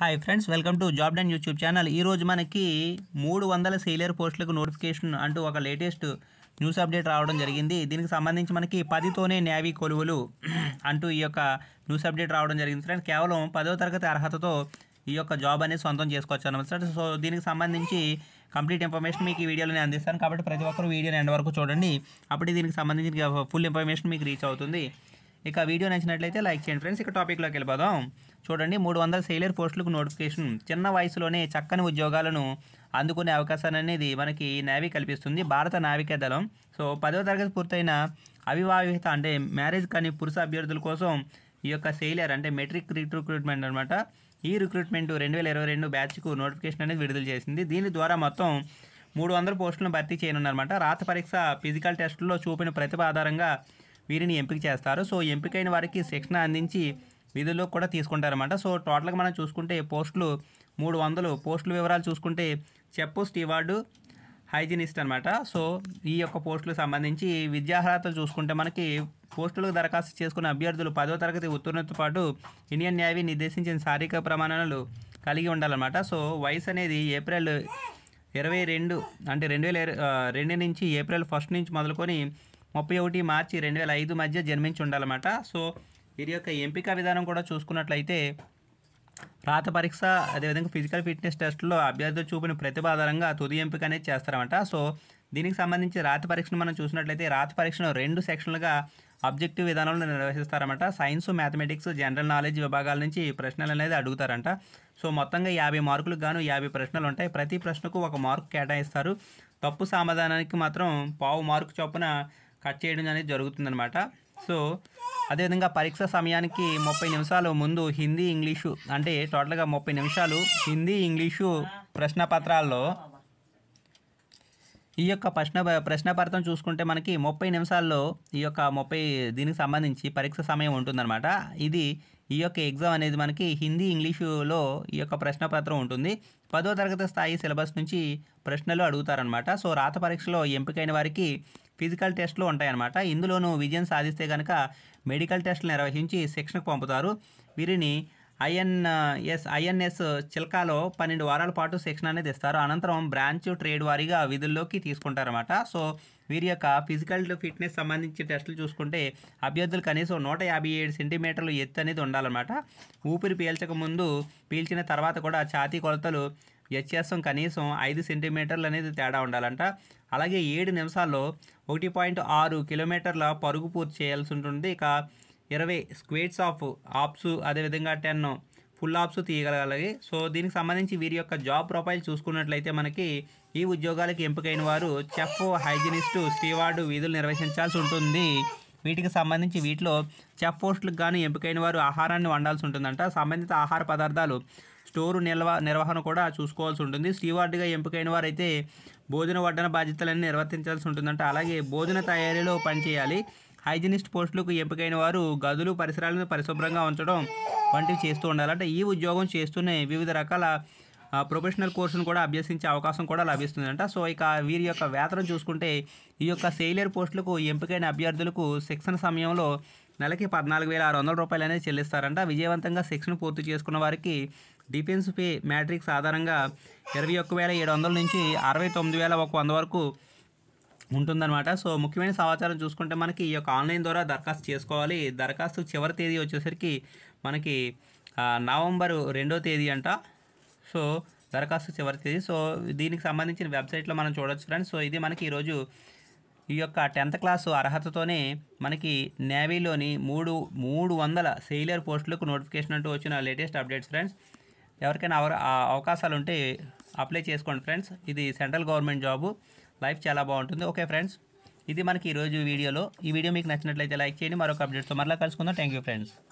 hi friends welcome to job and YouTube channel ఈరోజు మనకి మూడు వందల సీనియర్ పోస్టులకు నోటిఫికేషన్ అంటూ ఒక లేటెస్ట్ న్యూస్ అప్డేట్ రావడం జరిగింది దీనికి సంబంధించి మనకి పదితోనే నేవీ కొలువులు అంటూ ఈ యొక్క న్యూస్ అప్డేట్ రావడం జరిగింది ఫ్రెండ్స్ కేవలం పదో తరగతి అర్హతతో ఈ యొక్క జాబ్ అనేది సొంతం చేసుకోవచ్చు అనమాట సో దీనికి సంబంధించి కంప్లీట్ ఇన్ఫర్మేషన్ మీకు ఈ వీడియోలోనే అందిస్తాను కాబట్టి ప్రతి ఒక్కరు వీడియోని ఎండ్ వరకు చూడండి అప్పుడే దీనికి సంబంధించిన ఫుల్ ఇన్ఫర్మేషన్ మీకు రీచ్ అవుతుంది ఇక వీడియో నచ్చినట్లయితే లైక్ చేయండి ఫ్రెండ్స్ ఇక టాపిక్లోకి వెళ్ళిపోదాం చూడండి మూడు వందల సెయిలర్ పోస్టులకు నోటిఫికేషన్ చిన్న వయసులోనే చక్కని ఉద్యోగాలను అందుకునే అవకాశాన్ని అనేది మనకి నేవీ కల్పిస్తుంది భారత నావికా దళం సో పదవ తరగతి పూర్తయిన అవివాహిత అంటే మ్యారేజ్ కానీ పురుష అభ్యర్థుల కోసం ఈ యొక్క సెయిలర్ అంటే మెట్రిక్ రిక్రూట్మెంట్ అనమాట ఈ రిక్రూట్మెంట్ రెండు వేల ఇరవై రెండు బ్యాచ్కు నోటిఫికేషన్ అనేది విడుదల చేసింది దీని ద్వారా మొత్తం మూడు వందల పోస్టులను భర్తీ చేయనున్నారన్నమాట రాత పరీక్ష ఫిజికల్ టెస్టుల్లో చూపిన ప్రతిభ ఆధారంగా వీరిని ఎంపిక చేస్తారు సో ఎంపికైన వారికి శిక్షణ అందించి విధుల్లో కూడా తీసుకుంటారన్నమాట సో టోటల్గా మనం చూసుకుంటే పోస్టులు మూడు వందలు పోస్టుల వివరాలు చూసుకుంటే చెప్పు స్టీవార్డు హైజీనిస్ట్ అనమాట సో ఈ యొక్క పోస్టులకు సంబంధించి విద్యార్హతలు చూసుకుంటే మనకి పోస్టులకు దరఖాస్తు చేసుకున్న అభ్యర్థులు పదో తరగతి ఉత్తీర్ణతో పాటు ఇండియన్ నేవీ నిర్దేశించిన శారీరక ప్రమాణాలు కలిగి ఉండాలన్నమాట సో వయసు అనేది ఏప్రిల్ ఇరవై రెండు అంటే రెండు వేల రెండు నుంచి ఏప్రిల్ ఫస్ట్ నుంచి మొదలుకొని ముప్పై ఒకటి మార్చి రెండు వేల ఐదు మధ్య జన్మించి ఉండాలన్నమాట సో వీరి యొక్క ఎంపిక విధానం కూడా చూసుకున్నట్లయితే రాత పరీక్ష అదేవిధంగా ఫిజికల్ ఫిట్నెస్ టెస్ట్లో అభ్యర్థులు చూపిన ప్రతిభ ఆధారంగా తుది ఎంపిక అనేది చేస్తారన్నమాట సో దీనికి సంబంధించి రాత పరీక్షను మనం చూసినట్లయితే రాత పరీక్షను రెండు సెక్షన్లుగా అబ్జెక్టివ్ విధానంలో నిర్వహిస్తారన్నమాట సైన్స్ మ్యాథమెటిక్స్ జనరల్ నాలెడ్జ్ విభాగాల నుంచి ప్రశ్నలు అనేది అడుగుతారంట సో మొత్తంగా యాభై మార్కులకు గాను యాభై ప్రశ్నలు ఉంటాయి ప్రతి ప్రశ్నకు ఒక మార్కు కేటాయిస్తారు తప్పు సమాధానానికి మాత్రం పావు మార్కు చొప్పున కట్ చేయడం అనేది జరుగుతుందనమాట సో అదేవిధంగా పరీక్ష సమయానికి ముప్పై నిమిషాలు ముందు హిందీ ఇంగ్లీషు అంటే టోటల్గా ముప్పై నిమిషాలు హిందీ ఇంగ్లీషు ప్రశ్నపత్రాల్లో ఈ యొక్క ప్రశ్న ప్రశ్నపత్రం చూసుకుంటే మనకి ముప్పై నిమిషాల్లో ఈ యొక్క ముప్పై దీనికి సంబంధించి పరీక్ష సమయం ఉంటుందన్నమాట ఇది ఈ యొక్క ఎగ్జామ్ అనేది మనకి హిందీ ఇంగ్లీషులో ఈ యొక్క ప్రశ్నపత్రం ఉంటుంది పదో తరగతి స్థాయి సిలబస్ నుంచి ప్రశ్నలు అడుగుతారనమాట సో రాత పరీక్షలో ఎంపికైన వారికి ఫిజికల్ టెస్ట్లు ఉంటాయన్నమాట ఇందులోనూ విజయం సాధిస్తే కనుక మెడికల్ టెస్టులు నిర్వహించి శిక్షణకు పంపుతారు వీరిని ఐఎన్ఎస్ ఐఎన్ఎస్ చిల్కాలో పన్నెండు వారాల పాటు శిక్షణ అనేది ఇస్తారు అనంతరం బ్రాంచ్ ట్రేడ్ వారీగా విధుల్లోకి తీసుకుంటారన్నమాట సో వీరి యొక్క ఫిజికల్ ఫిట్నెస్ సంబంధించి టెస్టులు చూసుకుంటే అభ్యర్థులు కనీసం నూట యాభై ఏడు సెంటీమీటర్లు ఎత్తు అనేది ఉండాలన్నమాట ఊపిరి పీల్చక ముందు పీల్చిన తర్వాత కూడా ఛాతీ కొలతలు వ్యత్యాసం కనీసం ఐదు సెంటీమీటర్లు అనేది తేడా ఉండాలంట అలాగే ఏడు నిమిషాల్లో ఒకటి పాయింట్ ఆరు కిలోమీటర్ల పరుగు పూర్తి చేయాల్సి ఉంటుంది ఇక ఇరవై స్క్వేట్స్ ఆఫ్ ఆప్స్ అదేవిధంగా టెన్ ఫుల్ ఆప్స్ తీయగలగాలి సో దీనికి సంబంధించి వీరి యొక్క జాబ్ ప్రొఫైల్ చూసుకున్నట్లయితే మనకి ఈ ఉద్యోగాలకు ఎంపికైన వారు చెఫ్ హైజినిస్టు స్టీవార్డు వీధులు నిర్వహించాల్సి ఉంటుంది వీటికి సంబంధించి వీటిలో చెఫ్ పోస్టులకు కానీ ఎంపికైన వారు ఆహారాన్ని వండాల్సి ఉంటుందంట సంబంధిత ఆహార పదార్థాలు స్టోరు నిల్వ నిర్వహణ కూడా చూసుకోవాల్సి ఉంటుంది స్టీవార్డ్గా ఎంపికైన వారైతే భోజన వడ్డన బాధ్యతలన్నీ నిర్వర్తించాల్సి ఉంటుందంట అలాగే భోజన తయారీలో పనిచేయాలి హైజినిస్ట్ పోస్టులకు ఎంపికైన వారు గదులు పరిసరాలను పరిశుభ్రంగా ఉంచడం వంటివి చేస్తూ ఉండాలంటే ఈ ఉద్యోగం చేస్తూనే వివిధ రకాల ప్రొఫెషనల్ కోర్సును కూడా అభ్యసించే అవకాశం కూడా లభిస్తుందంట సో ఇక వీరి యొక్క వేతనం చూసుకుంటే ఈ యొక్క సెయిలర్ పోస్టులకు ఎంపికైన అభ్యర్థులకు శిక్షణ సమయంలో నెలకి పద్నాలుగు వేల ఆరు వందల రూపాయలు అనేది చెల్లిస్తారంట విజయవంతంగా శిక్షణ పూర్తి చేసుకున్న వారికి డిఫెన్స్ పే మ్యాట్రిక్స్ ఆధారంగా ఇరవై ఒక్క వేల ఏడు వందల నుంచి అరవై తొమ్మిది వేల ఒక వంద వరకు ఉంటుందన్నమాట సో ముఖ్యమైన సమాచారం చూసుకుంటే మనకి ఈ యొక్క ఆన్లైన్ ద్వారా దరఖాస్తు చేసుకోవాలి దరఖాస్తు చివరి తేదీ వచ్చేసరికి మనకి నవంబరు రెండో తేదీ అంట సో దరఖాస్తు చివరి తేదీ సో దీనికి సంబంధించిన వెబ్సైట్లో మనం చూడొచ్చు ఫ్రెండ్స్ సో ఇది మనకి ఈరోజు ఈ యొక్క టెన్త్ క్లాసు అర్హతతోనే మనకి నేవీలోని మూడు మూడు వందల సెయిలర్ పోస్టులకు నోటిఫికేషన్ అంటూ వచ్చిన లేటెస్ట్ అప్డేట్స్ ఫ్రెండ్స్ ఎవరికైనా అవకాశాలు ఉంటే అప్లై చేసుకోండి ఫ్రెండ్స్ ఇది సెంట్రల్ గవర్నమెంట్ జాబు లైఫ్ చాలా బాగుంటుంది ఓకే ఫ్రెండ్స్ ఇది మనకి ఈరోజు వీడియోలో ఈ వీడియో మీకు నచ్చినట్లయితే లైక్ చేయండి మరొక అప్డేట్తో మరలా కలుసుకుందాం థ్యాంక్ యూ ఫ్రెండ్స్